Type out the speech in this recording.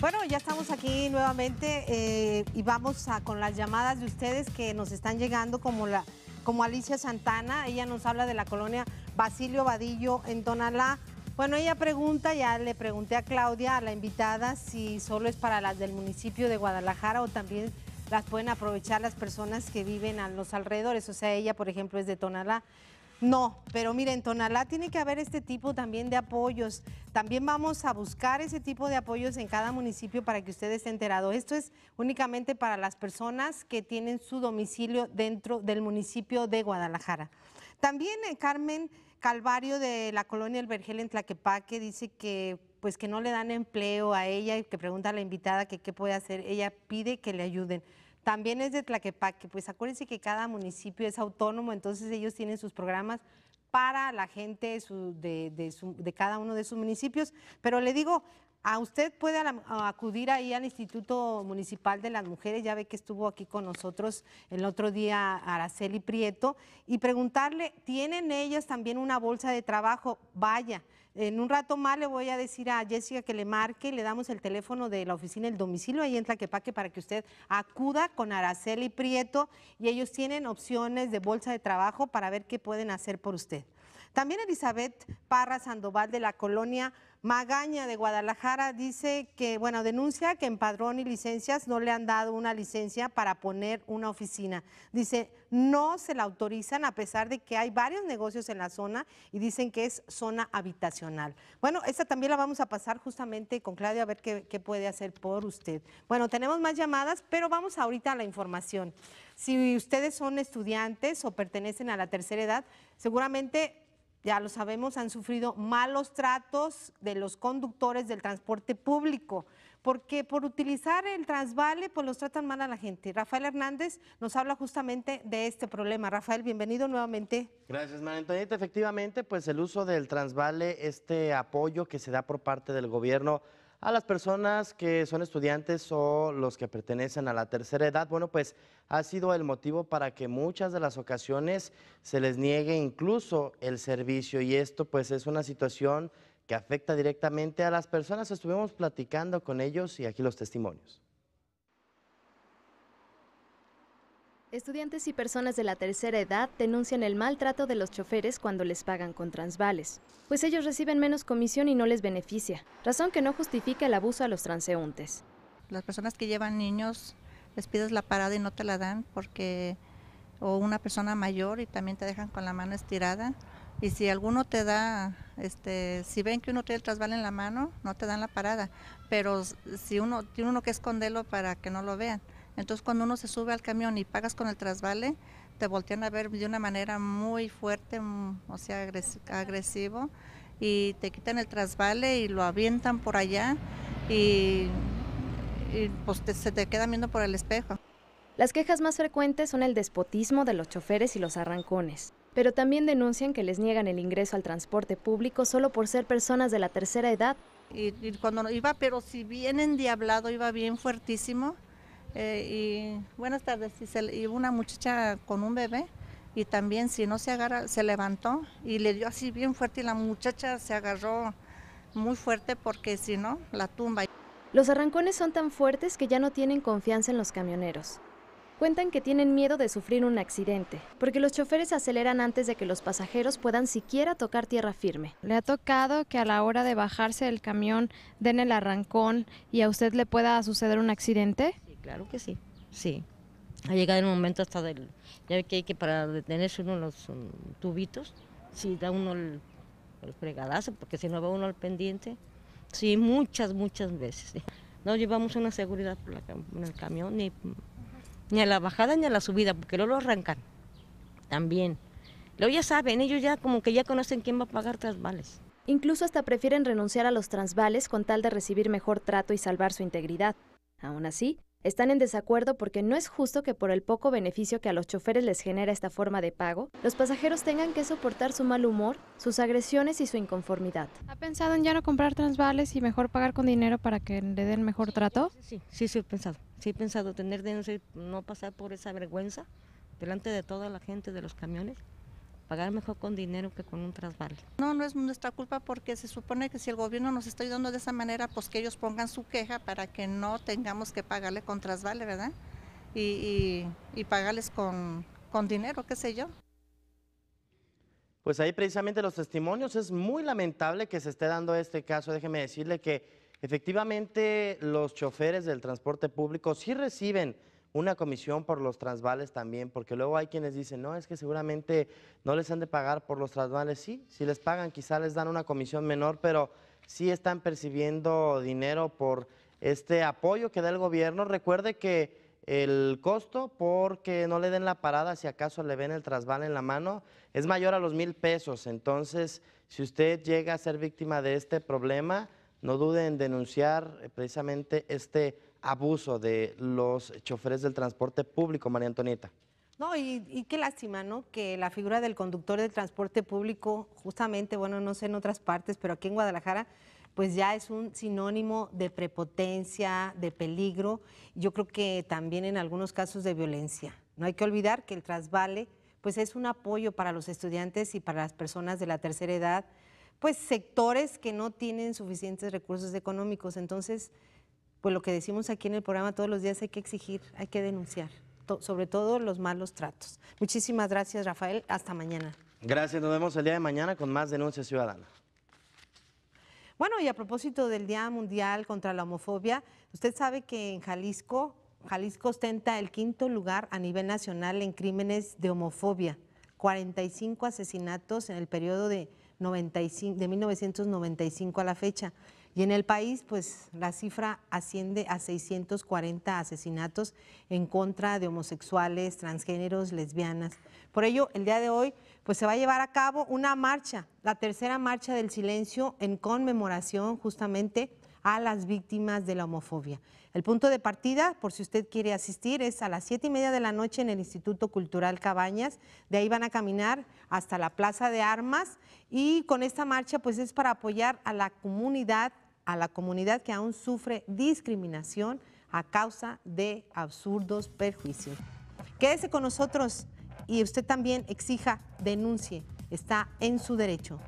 Bueno, ya estamos aquí nuevamente eh, y vamos a, con las llamadas de ustedes que nos están llegando como la como Alicia Santana, ella nos habla de la colonia Basilio Vadillo en Tonalá. Bueno, ella pregunta, ya le pregunté a Claudia, a la invitada, si solo es para las del municipio de Guadalajara o también las pueden aprovechar las personas que viven a los alrededores. O sea, ella, por ejemplo, es de Tonalá. No, pero miren, Tonalá tiene que haber este tipo también de apoyos. También vamos a buscar ese tipo de apoyos en cada municipio para que ustedes estén enterados. Esto es únicamente para las personas que tienen su domicilio dentro del municipio de Guadalajara. También eh, Carmen Calvario de la colonia El Vergel en Tlaquepaque dice que pues que no le dan empleo a ella y que pregunta a la invitada que qué puede hacer. Ella pide que le ayuden. También es de Tlaquepaque, pues acuérdense que cada municipio es autónomo, entonces ellos tienen sus programas para la gente de, cada uno de sus municipios. Pero le digo, a usted puede acudir ahí al Instituto Municipal de las Mujeres, ya ve que estuvo aquí con nosotros el otro día Araceli Prieto, y preguntarle, ¿tienen ellas también una bolsa de trabajo? Vaya, en un rato más le voy a decir a Jessica que le marque le damos el teléfono de la oficina, el domicilio ahí en Tlaquepaque para que usted acuda con Araceli Prieto y ellos tienen opciones de bolsa de trabajo para ver qué pueden hacer por usted. También Elizabeth Parra Sandoval de la colonia Magaña de Guadalajara dice que, bueno, denuncia que en padrón y licencias no le han dado una licencia para poner una oficina. Dice, no se la autorizan a pesar de que hay varios negocios en la zona y dicen que es zona habitacional. Bueno, esta también la vamos a pasar justamente con Claudia a ver qué, qué puede hacer por usted. Bueno, tenemos más llamadas, pero vamos ahorita a la información. Si ustedes son estudiantes o pertenecen a la tercera edad, seguramente ya lo sabemos, han sufrido malos tratos de los conductores del transporte público, porque por utilizar el transvale, pues los tratan mal a la gente. Rafael Hernández nos habla justamente de este problema. Rafael, bienvenido nuevamente. Gracias, María Antonieta. Efectivamente, pues el uso del transvale, este apoyo que se da por parte del gobierno a las personas que son estudiantes o los que pertenecen a la tercera edad, bueno, pues ha sido el motivo para que muchas de las ocasiones se les niegue incluso el servicio y esto pues es una situación que afecta directamente a las personas. Estuvimos platicando con ellos y aquí los testimonios. Estudiantes y personas de la tercera edad denuncian el maltrato de los choferes cuando les pagan con transvales, pues ellos reciben menos comisión y no les beneficia, razón que no justifica el abuso a los transeúntes. Las personas que llevan niños les pides la parada y no te la dan porque o una persona mayor y también te dejan con la mano estirada y si alguno te da, este, si ven que uno tiene el transval en la mano, no te dan la parada, pero si uno tiene uno que esconderlo para que no lo vean. Entonces cuando uno se sube al camión y pagas con el trasvale, te voltean a ver de una manera muy fuerte, mm, o sea, agresivo, y te quitan el trasvale y lo avientan por allá y, pues se te quedan viendo por el espejo. Las quejas más frecuentes son el despotismo de los choferes y los arrancones, pero también denuncian que les niegan el ingreso al transporte público solo por ser personas de la tercera edad. Y, y cuando iba, pero si bien endiablado, iba bien fuertísimo, eh, y buenas tardes. Y, y, una muchacha con un bebé y también si no se agarra, se levantó y le dio así bien fuerte y la muchacha se agarró muy fuerte porque si no, la tumba. Los arrancones son tan fuertes que ya no tienen confianza en los camioneros. Cuentan que tienen miedo de sufrir un accidente, porque los choferes aceleran antes de que los pasajeros puedan siquiera tocar tierra firme. ¿Le ha tocado que a la hora de bajarse del camión den el arrancón y a usted le pueda suceder un accidente? claro que sí, sí. Ha llegado el momento hasta del... Ya ve que hay que para detenerse uno los um, tubitos, si da uno el, fregadazo, porque si no va uno al pendiente. Sí, muchas, muchas veces. No llevamos una seguridad en el camión, ni, a la bajada ni a la subida, porque luego lo arrancan también. Lo ya saben, ellos ya como que ya conocen quién va a pagar trasvales. Incluso hasta prefieren renunciar a los transvales con tal de recibir mejor trato y salvar su integridad. Aún así, están en desacuerdo porque no es justo que por el poco beneficio que a los choferes les genera esta forma de pago, los pasajeros tengan que soportar su mal humor, sus agresiones y su inconformidad. ¿Ha pensado en ya no comprar transvales y mejor pagar con dinero para que le den mejor trato? Sí, sí, sí he pensado. Sí he pensado tener de no pasar por esa vergüenza delante de toda la gente de los camiones pagar mejor con dinero que con un trasvale. No, no es nuestra culpa porque se supone que si el gobierno nos está ayudando de esa manera, pues que ellos pongan su queja para que no tengamos que pagarle con trasvale, ¿verdad? Y, y, y pagarles con, con dinero, qué sé yo. Pues ahí precisamente los testimonios, es muy lamentable que se esté dando este caso, déjeme decirle que efectivamente los choferes del transporte público sí reciben una comisión por los transvales también, porque luego hay quienes dicen, no, es que seguramente no les han de pagar por los transvales. Sí, si les pagan quizá les dan una comisión menor, pero sí están percibiendo dinero por este apoyo que da el gobierno. Recuerde que el costo porque no le den la parada si acaso le ven el trasval en la mano es mayor a los mil pesos. Entonces, si usted llega a ser víctima de este problema, no dude en denunciar eh, precisamente este abuso de los choferes del transporte público, María Antonieta. No, y, qué lástima, ¿no? Que la figura del conductor del transporte público, justamente, bueno, no sé en otras partes, pero aquí en Guadalajara, pues ya es un sinónimo de prepotencia, de peligro, yo creo que también en algunos casos de violencia. No hay que olvidar que el trasvale, pues es un apoyo para los estudiantes y para las personas de la tercera edad, pues sectores que no tienen suficientes recursos económicos. Entonces, pues lo que decimos aquí en el programa todos los días hay que exigir, hay que denunciar, sobre todo los malos tratos. Muchísimas gracias, Rafael. Hasta mañana. Gracias, nos vemos el día de mañana con más denuncias ciudadanas. Bueno, y a propósito del Día Mundial contra la Homofobia, usted sabe que en Jalisco, Jalisco ostenta el quinto lugar a nivel nacional en crímenes de homofobia. 45 asesinatos en el periodo de, 95, de 1995 a la fecha. Y en el país, pues la cifra asciende a 640 asesinatos en contra de homosexuales, transgéneros, lesbianas. Por ello, el día de hoy, pues se va a llevar a cabo una marcha, la tercera marcha del silencio en conmemoración justamente a las víctimas de la homofobia. El punto de partida, por si usted quiere asistir, es a las siete y media de la noche en el Instituto Cultural Cabañas. De ahí van a caminar hasta la Plaza de Armas y con esta marcha pues es para apoyar a la comunidad, a la comunidad que aún sufre discriminación a causa de absurdos perjuicios. Quédese con nosotros y usted también exija, denuncie, está en su derecho.